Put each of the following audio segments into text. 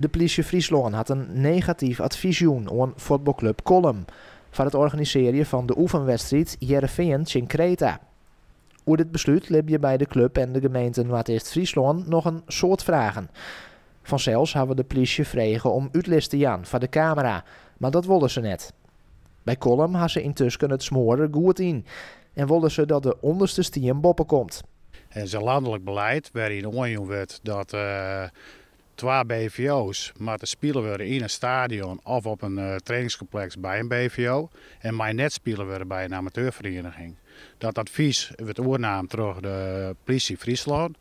De politie Friesland had een negatief adviesjoen aan voetbalclub Kollum van het organiseren van de oefenwedstrijd Jereveen in Kreta. Hoe dit besluit liep je bij de club en de gemeente Noordwest Friesland nog een soort vragen. Vanzelfs hebben de politie vregen om uitlisten ja van de camera, maar dat wilden ze net. Bij Kolm had ze intussen het smoren goed in en wilden ze dat de onderste stier boppen komt. En zijn landelijk beleid waarin onjong werd dat eh, twee BVO's, maar te spelen we in een stadion of op een uh, trainingscomplex bij een BVO. En mij net spelen bij een amateurvereniging. Dat advies wordt oornaamd door de politie Friesland.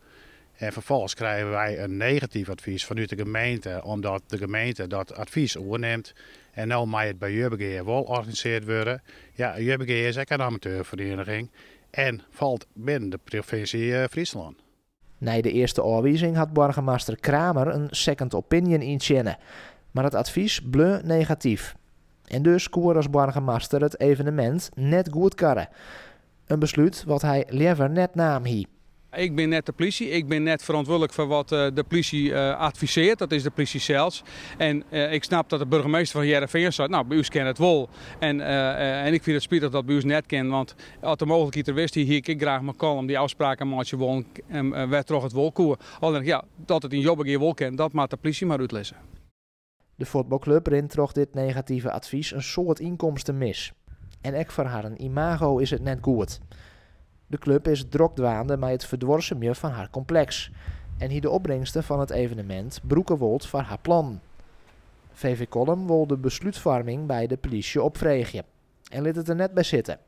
En vervolgens krijgen wij een negatief advies vanuit de gemeente, omdat de gemeente dat advies oorneemt. En nou mij het bij Jurbegeer wel georganiseerd worden. Ja, Jurbegeer is ook een amateurvereniging en valt binnen de provincie eh, Friesland. Na de eerste oorwiezing had burgemeester Kramer een second opinion intjennen, maar het advies bleu negatief. En dus koer als burgemeester het evenement net goedkarren. Een besluit wat hij liever net naam hie. Ik ben net de politie. Ik ben net verantwoordelijk voor wat eh, de politie eh, adviseert. Dat is de politie zelfs. En eh, ik snap dat de burgemeester van Jereveen zegt, nou, bij u het wel. En, en ik vind het spijtig dat bij u net kent. Want als de mogelijkheid er wist, hier ik graag mijn kalm die afspraken maatje won. En werd toch het wolkoer. Alleen ja, dat het in Jobbegeer wol kent, dat maakt de politie maar uitlezen. De voetbalclub rint toch dit negatieve advies een soort inkomsten mis. En ik voor haar een imago is het net goed. De club is drokdwaande met het meer van haar complex en hier de opbrengsten van het evenement Broekenwold van haar plan. VV Kolm wil de besluitvorming bij de politie opvregen en liet het er net bij zitten.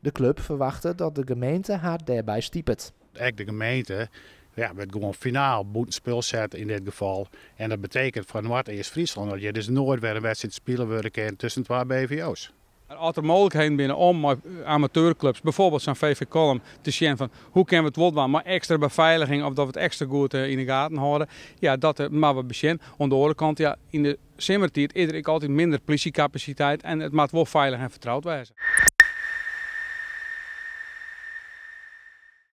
De club verwachtte dat de gemeente haar daarbij stiept. Echt de gemeente ja, werd gewoon finaal boetenspul in dit geval. En dat betekent van wat is Friesland? Dat je dus nooit weer een wedstrijd spelen worden tussen twee BVO's. Als er mogelijkheden binnen om eh, amateurclubs, bijvoorbeeld zijn VV Column, te zien van hoe kunnen we het wodwaan, maar extra beveiliging of dat we het extra goed eh, in de gaten houden. Ja, dat eh, maar we bezien. Aan de andere kant, ja, in de simmertijd is er altijd minder politiecapaciteit en het maakt wel veilig en vertrouwd wijzen.